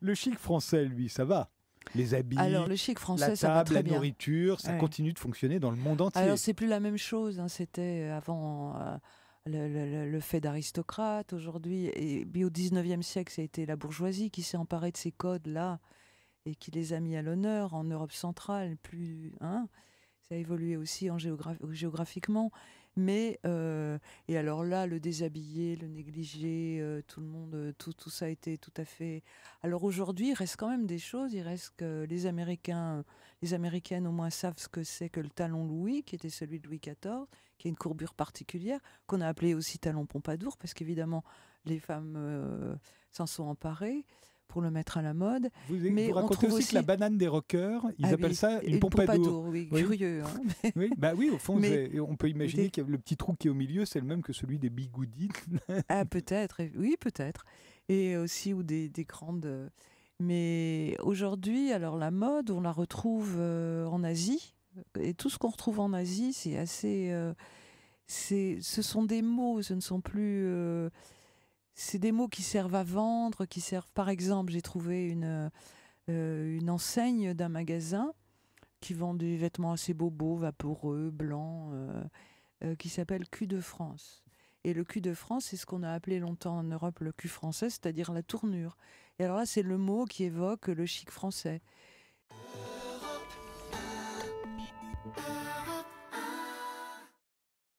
Le chic français, lui, ça va. Les habits, le chic français, la table, ça la nourriture, ça continue de fonctionner dans le monde entier. Alors c'est plus la même chose. Hein. C'était euh, avant. Euh, le, fait d'aristocrate aujourd'hui. Et au 19e siècle, ça a été la bourgeoisie qui s'est emparée de ces codes-là et qui les a mis à l'honneur en Europe centrale. Plus, hein ça a évolué aussi en géographiquement. Mais, euh, et alors là, le déshabillé, le négligé, euh, tout le monde, euh, tout, tout ça a été tout à fait. Alors aujourd'hui, il reste quand même des choses. Il reste que les Américains, les Américaines au moins savent ce que c'est que le talon Louis, qui était celui de Louis XIV, qui a une courbure particulière, qu'on a appelé aussi talon Pompadour, parce qu'évidemment, les femmes s'en sont emparées pour le mettre à la mode. Vous, mais racontez on aussi, aussi, que la banane des rockers, ils ah appellent ça une, pompe, Oui, curieux. Hein. oui, bah oui, au fond, on peut imaginer que le petit trou qui est au milieu, c'est le même que celui des bigoudines. ah, peut-être, oui, peut-être. Et aussi, ou des, grandes. Euh, mais aujourd'hui, alors la mode, on la retrouve euh, en Asie. Et tout ce qu'on retrouve en Asie, c'est assez. Euh, c'est ce sont des mots, ce ne sont plus c'est des mots qui servent à vendre, qui servent. Par exemple, j'ai trouvé une, euh, enseigne d'un magasin qui vend des vêtements assez bobos, vaporeux, blancs, euh, euh, qui s'appelle cul de France. Et le cul de France, c'est ce qu'on a appelé longtemps en Europe le cul français, c'est-à-dire la tournure. Et alors là, c'est le mot qui évoque le chic français.